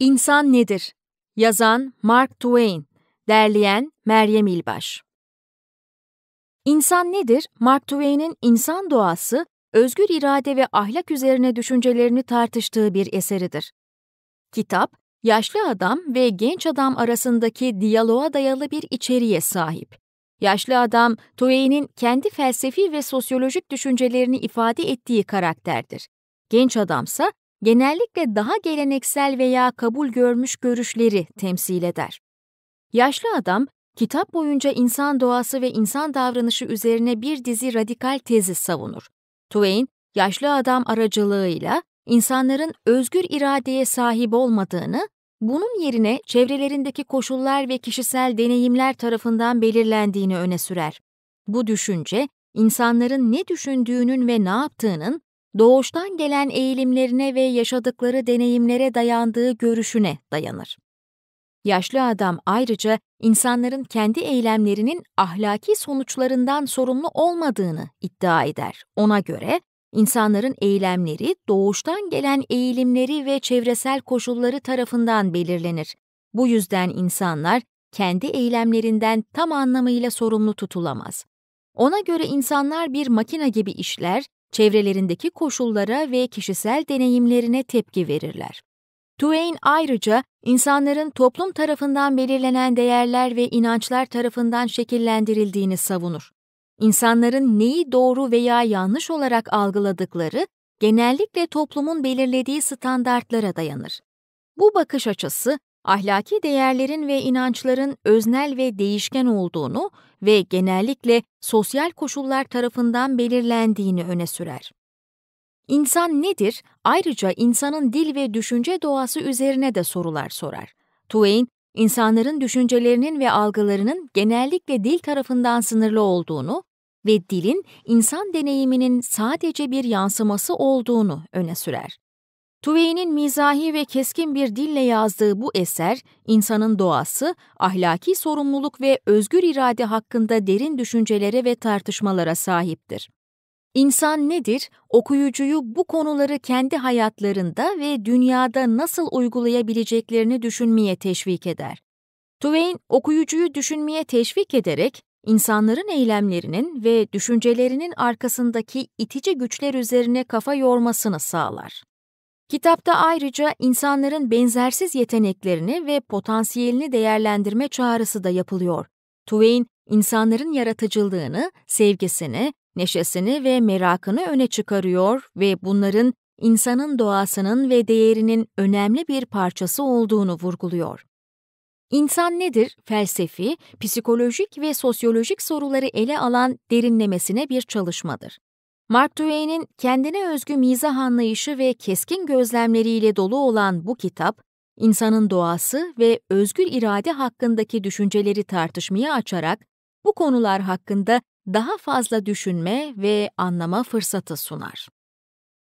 İnsan Nedir? Yazan Mark Twain, derleyen Meryem İlbaş. İnsan Nedir? Mark Twain'in insan doğası, özgür irade ve ahlak üzerine düşüncelerini tartıştığı bir eseridir. Kitap, yaşlı adam ve genç adam arasındaki diyaloğa dayalı bir içeriğe sahip. Yaşlı adam, Twain'in kendi felsefi ve sosyolojik düşüncelerini ifade ettiği karakterdir. Genç adamsa genellikle daha geleneksel veya kabul görmüş görüşleri temsil eder. Yaşlı adam, kitap boyunca insan doğası ve insan davranışı üzerine bir dizi radikal tezi savunur. Twain, yaşlı adam aracılığıyla insanların özgür iradeye sahip olmadığını, bunun yerine çevrelerindeki koşullar ve kişisel deneyimler tarafından belirlendiğini öne sürer. Bu düşünce, insanların ne düşündüğünün ve ne yaptığının doğuştan gelen eğilimlerine ve yaşadıkları deneyimlere dayandığı görüşüne dayanır. Yaşlı adam ayrıca insanların kendi eylemlerinin ahlaki sonuçlarından sorumlu olmadığını iddia eder. Ona göre insanların eylemleri doğuştan gelen eğilimleri ve çevresel koşulları tarafından belirlenir. Bu yüzden insanlar kendi eylemlerinden tam anlamıyla sorumlu tutulamaz. Ona göre insanlar bir makine gibi işler çevrelerindeki koşullara ve kişisel deneyimlerine tepki verirler. Duane ayrıca insanların toplum tarafından belirlenen değerler ve inançlar tarafından şekillendirildiğini savunur. İnsanların neyi doğru veya yanlış olarak algıladıkları genellikle toplumun belirlediği standartlara dayanır. Bu bakış açısı ahlaki değerlerin ve inançların öznel ve değişken olduğunu ve genellikle sosyal koşullar tarafından belirlendiğini öne sürer. İnsan nedir? Ayrıca insanın dil ve düşünce doğası üzerine de sorular sorar. Twain, insanların düşüncelerinin ve algılarının genellikle dil tarafından sınırlı olduğunu ve dilin insan deneyiminin sadece bir yansıması olduğunu öne sürer. Tuvey'in mizahi ve keskin bir dille yazdığı bu eser, insanın doğası, ahlaki sorumluluk ve özgür irade hakkında derin düşüncelere ve tartışmalara sahiptir. İnsan nedir? Okuyucuyu bu konuları kendi hayatlarında ve dünyada nasıl uygulayabileceklerini düşünmeye teşvik eder. Twain, okuyucuyu düşünmeye teşvik ederek insanların eylemlerinin ve düşüncelerinin arkasındaki itici güçler üzerine kafa yormasını sağlar. Kitapta ayrıca insanların benzersiz yeteneklerini ve potansiyelini değerlendirme çağrısı da yapılıyor. Twain, insanların yaratıcılığını, sevgisini, neşesini ve merakını öne çıkarıyor ve bunların insanın doğasının ve değerinin önemli bir parçası olduğunu vurguluyor. İnsan nedir? Felsefi, psikolojik ve sosyolojik soruları ele alan derinlemesine bir çalışmadır. Mark Twain'in kendine özgü mizah anlayışı ve keskin gözlemleriyle dolu olan bu kitap, insanın doğası ve özgür irade hakkındaki düşünceleri tartışmaya açarak bu konular hakkında daha fazla düşünme ve anlama fırsatı sunar.